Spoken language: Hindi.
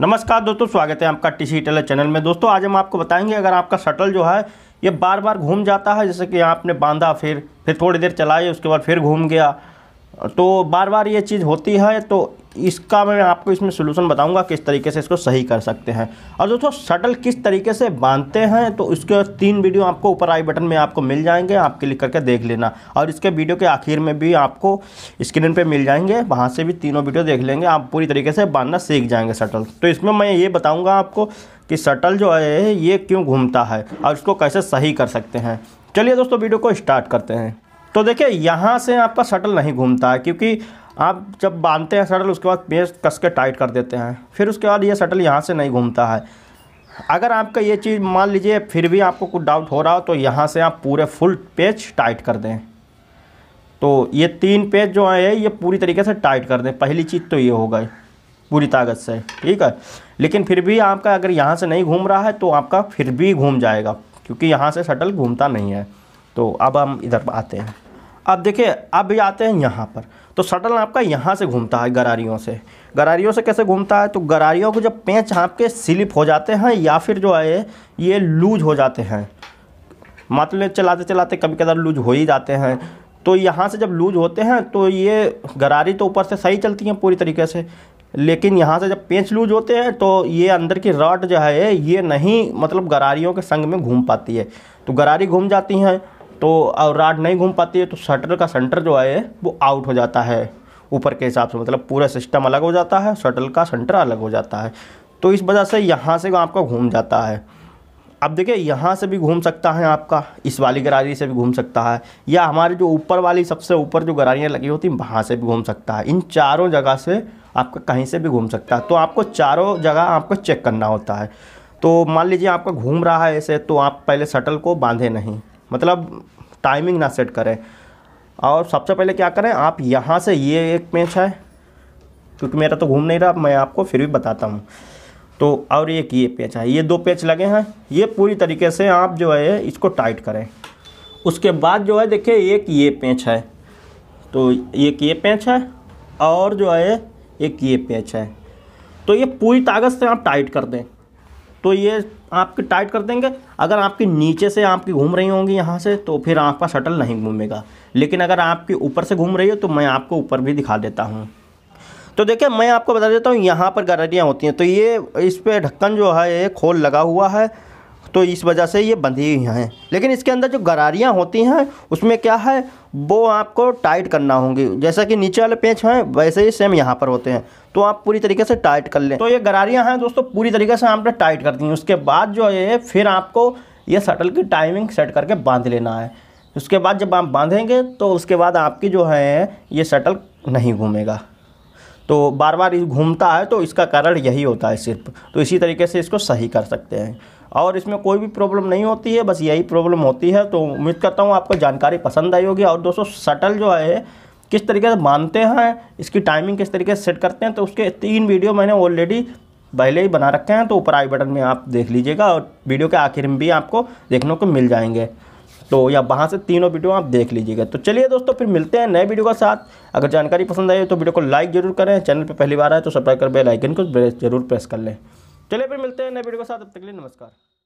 नमस्कार दोस्तों स्वागत है आपका टी सी टेलर चैनल में दोस्तों आज हम आपको बताएंगे अगर आपका शटल जो है ये बार बार घूम जाता है जैसे कि आपने बांधा फिर फिर थोड़ी देर चलाई उसके बाद फिर घूम गया तो बार बार ये चीज़ होती है तो इसका मैं आपको इसमें सोल्यूशन बताऊंगा किस तरीके से इसको सही कर सकते हैं और दोस्तों शटल किस तरीके से बांधते हैं तो उसके तीन वीडियो आपको ऊपर आई बटन में आपको मिल जाएंगे आप क्लिक करके देख लेना और इसके वीडियो के आखिर में भी आपको स्क्रीन पर मिल जाएंगे वहाँ से भी तीनों वीडियो देख लेंगे आप पूरी तरीके से बांधना सीख जाएंगे शटल तो इसमें मैं ये बताऊँगा आपको कि शटल जो है ये क्यों घूमता है और इसको कैसे सही कर सकते हैं चलिए दोस्तों वीडियो को स्टार्ट करते हैं तो देखिए यहाँ से आपका शटल नहीं घूमता है क्योंकि आप जब बांधते हैं शटल उसके बाद पेज कस के टाइट कर देते हैं फिर उसके बाद ये शटल यहाँ से नहीं घूमता है अगर आपका ये चीज़ मान लीजिए फिर भी आपको कुछ डाउट हो रहा हो तो यहाँ से आप पूरे फुल पेज टाइट कर दें तो ये तीन पेज जो है ये पूरी तरीके से टाइट कर दें पहली चीज़ तो ये हो गई पूरी ताकत से ठीक है लेकिन फिर भी आपका अगर यहाँ से नहीं घूम रहा है तो आपका फिर भी घूम जाएगा क्योंकि यहाँ से शटल घूमता नहीं है तो अब हम इधर आते हैं अब देखिए अब आते हैं यहाँ पर तो शटल आपका यहाँ से घूमता है गरारियों से गरारियों से कैसे घूमता है तो गरारियों को जब पेंच हाँप के स्लिप हो जाते हैं या फिर जो है ये लूज हो जाते हैं मतलब चलाते चलाते कभी कदर लूज हो ही जाते हैं तो यहाँ से जब लूज होते हैं तो ये गरारी तो ऊपर से सही चलती हैं पूरी तरीके से लेकिन यहाँ से जब पेंच लूज होते हैं तो ये अंदर की रॉड जो है ये नहीं मतलब गरारियों के संग में घूम पाती है तो गरारी घूम जाती हैं तो और राड नहीं घूम पाती है तो शटर का सेंटर जो है वो आउट हो जाता है ऊपर के हिसाब से मतलब पूरा सिस्टम अलग हो जाता है शटल का सेंटर अलग हो जाता है तो इस वजह से यहाँ से आपका घूम जाता है अब देखिए यहाँ से भी घूम सकता है आपका इस वाली गरारी से भी घूम सकता है या हमारे जो ऊपर वाली सबसे ऊपर जो गरारियाँ लगी होती हैं वहाँ से भी घूम सकता है इन चारों जगह से आपका कहीं से भी घूम सकता है तो आपको चारों जगह आपको चेक करना होता है तो मान लीजिए आपका घूम रहा है ऐसे तो आप पहले शटल को बांधे नहीं मतलब टाइमिंग ना सेट करें और सबसे पहले क्या करें आप यहाँ से ये एक पेच है क्योंकि मेरा तो घूम नहीं रहा मैं आपको फिर भी बताता हूँ तो और एक ये पेच है ये दो पेच लगे हैं ये पूरी तरीके से आप जो है इसको टाइट करें उसके बाद जो है देखिए एक ये पेच है तो एक ये पेच है और जो है एक ये पेच है तो ये पूरी ताकत से आप टाइट कर दें तो ये आपके टाइट कर देंगे अगर आपके नीचे से आपकी घूम रही होंगी यहाँ से तो फिर आपका शटल नहीं घूमेगा लेकिन अगर आपकी ऊपर से घूम रही हो तो मैं आपको ऊपर भी दिखा देता हूँ तो देखिए मैं आपको बता देता हूँ यहाँ पर गारंटियाँ होती हैं तो ये इस पर ढक्कन जो है ये खोल लगा हुआ है तो इस वजह से ये बंधी हुई हैं लेकिन इसके अंदर जो गरारियाँ होती हैं उसमें क्या है वो आपको टाइट करना होंगी जैसा कि नीचे वाले पेंच हैं वैसे ही सेम यहाँ पर होते हैं तो आप पूरी तरीके से टाइट कर लें तो ये गरारियाँ हैं दोस्तों पूरी तरीके से आपने टाइट कर दी उसके बाद जो है फिर आपको ये शटल की टाइमिंग सेट करके बांध लेना है उसके बाद जब आप बांधेंगे तो उसके बाद आपकी जो है ये शटल नहीं घूमेगा तो बार बार घूमता है तो इसका कारण यही होता है सिर्फ तो इसी तरीके से इसको सही कर सकते हैं और इसमें कोई भी प्रॉब्लम नहीं होती है बस यही प्रॉब्लम होती है तो उम्मीद करता हूँ आपको जानकारी पसंद आई होगी और दोस्तों शटल जो है किस तरीके से बांधते हैं इसकी टाइमिंग किस तरीके से सेट करते हैं तो उसके तीन वीडियो मैंने ऑलरेडी पहले ही बना रखे हैं तो ऊपर आई बटन में आप देख लीजिएगा और वीडियो के आखिर में भी आपको देखने को मिल जाएंगे तो या वहाँ से तीनों वीडियो आप देख लीजिएगा तो चलिए दोस्तों फिर मिलते हैं नए वीडियो के साथ अगर जानकारी पसंद आई तो वीडियो को लाइक जरूर करें चैनल पर पहली बार आए तो सब्सक्राइब कर बेलाइकन को जरूर प्रेस कर लें चलिए फिर मिलते हैं नए वीडियो के साथ अब तक के लिए नमस्कार